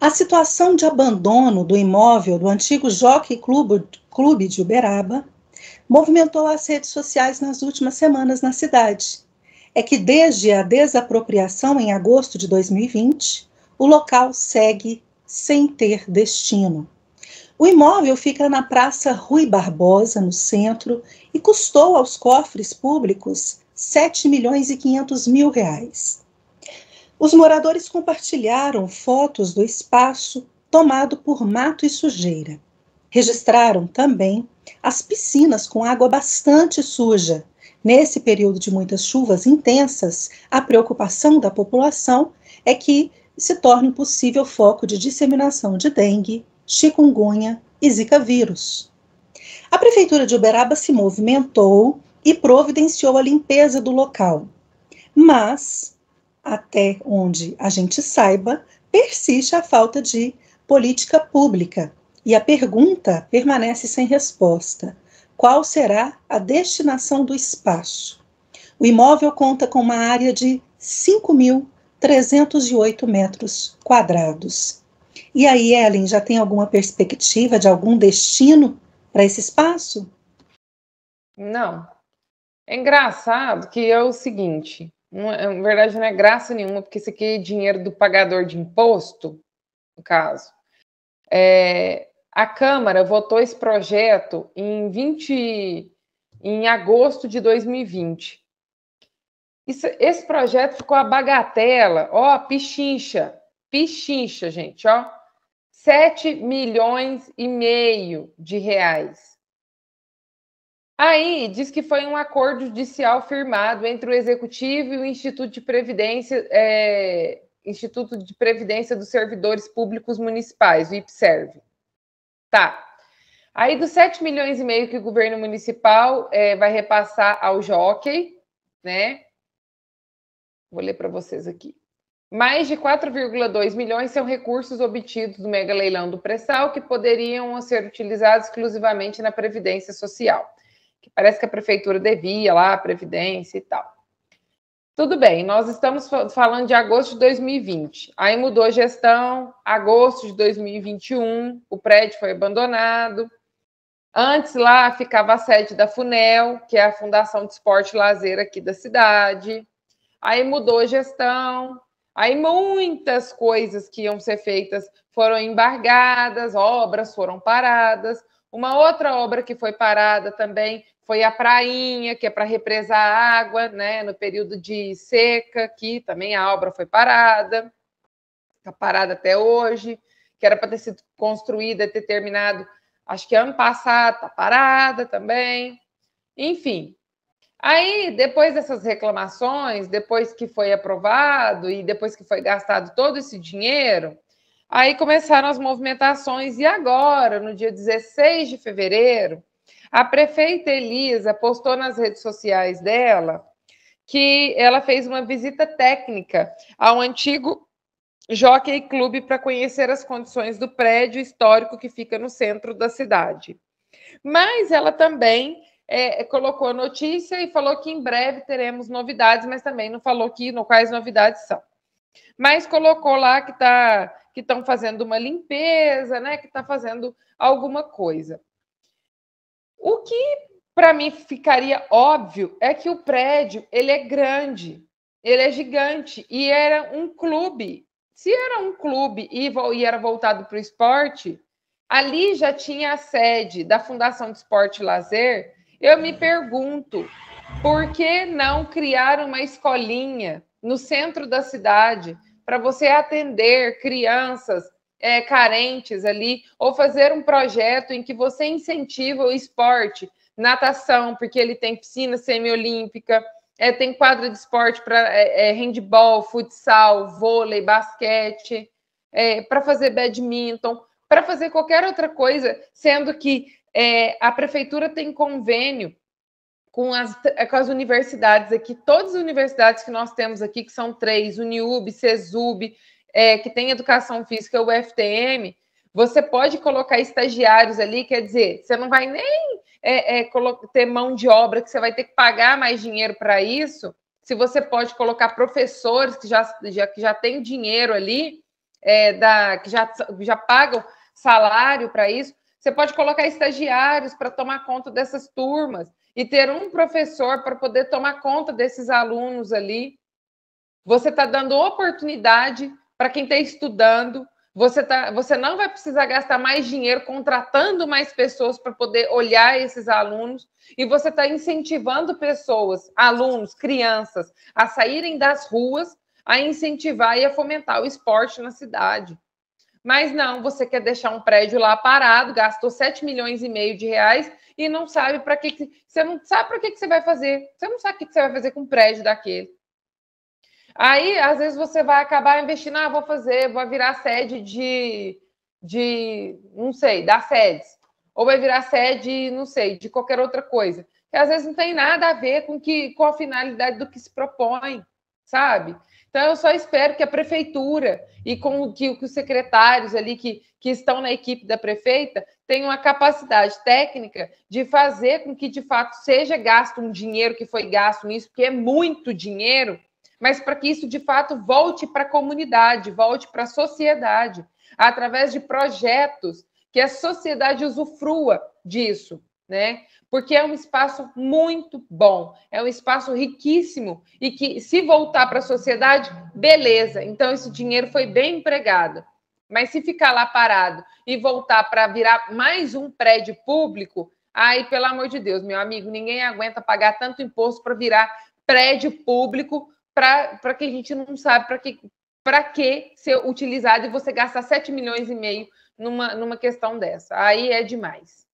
A situação de abandono do imóvel do antigo Jockey Clube, Clube de Uberaba movimentou as redes sociais nas últimas semanas na cidade. É que desde a desapropriação em agosto de 2020, o local segue sem ter destino. O imóvel fica na Praça Rui Barbosa, no centro, e custou aos cofres públicos 7 milhões e 500 mil reais. Os moradores compartilharam fotos do espaço tomado por mato e sujeira. Registraram também as piscinas com água bastante suja. Nesse período de muitas chuvas intensas, a preocupação da população é que se torne possível foco de disseminação de dengue, chikungunya e zika vírus. A prefeitura de Uberaba se movimentou e providenciou a limpeza do local. Mas até onde a gente saiba, persiste a falta de política pública e a pergunta permanece sem resposta: qual será a destinação do espaço? O imóvel conta com uma área de 5.308 metros quadrados. E aí, Ellen, já tem alguma perspectiva de algum destino para esse espaço? Não. É engraçado que é o seguinte: é, na verdade, não é graça nenhuma, porque isso aqui é dinheiro do pagador de imposto, no caso. É, a Câmara votou esse projeto em 20, em agosto de 2020. Isso, esse projeto ficou a bagatela, ó, pichincha, pichincha, gente, ó, 7 milhões e meio de reais. Aí diz que foi um acordo judicial firmado entre o Executivo e o Instituto de Previdência, é, Instituto de Previdência dos Servidores Públicos Municipais, o IPSERV. Tá. Aí dos 7 milhões e meio que o governo municipal é, vai repassar ao jockey, né? Vou ler para vocês aqui. Mais de 4,2 milhões são recursos obtidos do mega leilão do pré-sal que poderiam ser utilizados exclusivamente na Previdência Social que parece que a prefeitura devia lá, a Previdência e tal. Tudo bem, nós estamos falando de agosto de 2020. Aí mudou a gestão, agosto de 2021, o prédio foi abandonado. Antes lá ficava a sede da FUNEL, que é a Fundação de Esporte e Lazer aqui da cidade. Aí mudou a gestão, Aí muitas coisas que iam ser feitas foram embargadas, obras foram paradas. Uma outra obra que foi parada também foi a prainha, que é para represar a água, né? No período de seca, aqui também a obra foi parada, está parada até hoje, que era para ter sido construída, ter terminado, acho que ano passado, está parada também. Enfim, Aí, depois dessas reclamações, depois que foi aprovado e depois que foi gastado todo esse dinheiro, aí começaram as movimentações. E agora, no dia 16 de fevereiro, a prefeita Elisa postou nas redes sociais dela que ela fez uma visita técnica ao antigo Jockey Clube para conhecer as condições do prédio histórico que fica no centro da cidade. Mas ela também é, é, colocou a notícia e falou que em breve teremos novidades, mas também não falou que no quais novidades são. Mas colocou lá que tá, que estão fazendo uma limpeza, né? Que está fazendo alguma coisa. O que para mim ficaria óbvio é que o prédio ele é grande, ele é gigante e era um clube. Se era um clube e, e era voltado para o esporte, ali já tinha a sede da Fundação de Esporte e Lazer eu me pergunto, por que não criar uma escolinha no centro da cidade para você atender crianças é, carentes ali, ou fazer um projeto em que você incentiva o esporte, natação, porque ele tem piscina semiolímpica, é, tem quadra de esporte para é, é, handball, futsal, vôlei, basquete, é, para fazer badminton, para fazer qualquer outra coisa, sendo que é, a prefeitura tem convênio com as, com as universidades aqui, todas as universidades que nós temos aqui, que são três, Uniub, Cesub, é, que tem educação física, UFTM, você pode colocar estagiários ali, quer dizer, você não vai nem é, é, ter mão de obra, que você vai ter que pagar mais dinheiro para isso, se você pode colocar professores que já, já, que já têm dinheiro ali, é, da, que já, já pagam salário para isso, você pode colocar estagiários para tomar conta dessas turmas e ter um professor para poder tomar conta desses alunos ali. Você está dando oportunidade para quem está estudando. Você, tá, você não vai precisar gastar mais dinheiro contratando mais pessoas para poder olhar esses alunos. E você está incentivando pessoas, alunos, crianças, a saírem das ruas, a incentivar e a fomentar o esporte na cidade. Mas não, você quer deixar um prédio lá parado, gastou 7 milhões e meio de reais e não sabe para que, que, você não sabe para que, que você vai fazer. Você não sabe o que, que você vai fazer com o um prédio daquele. Aí, às vezes, você vai acabar investindo, ah, vou fazer, vou virar sede de, de não sei, da sedes. Ou vai virar sede, não sei, de qualquer outra coisa. Que às vezes não tem nada a ver com, que, com a finalidade do que se propõe, sabe? Então, eu só espero que a prefeitura e com que, que os secretários ali que, que estão na equipe da prefeita tenham a capacidade técnica de fazer com que, de fato, seja gasto um dinheiro que foi gasto nisso, que é muito dinheiro, mas para que isso, de fato, volte para a comunidade, volte para a sociedade, através de projetos que a sociedade usufrua disso. Né? porque é um espaço muito bom, é um espaço riquíssimo e que, se voltar para a sociedade, beleza, então esse dinheiro foi bem empregado. Mas se ficar lá parado e voltar para virar mais um prédio público, aí, pelo amor de Deus, meu amigo, ninguém aguenta pagar tanto imposto para virar prédio público para que a gente não sabe para que, que ser utilizado e você gastar 7 milhões e meio numa, numa questão dessa. Aí é demais.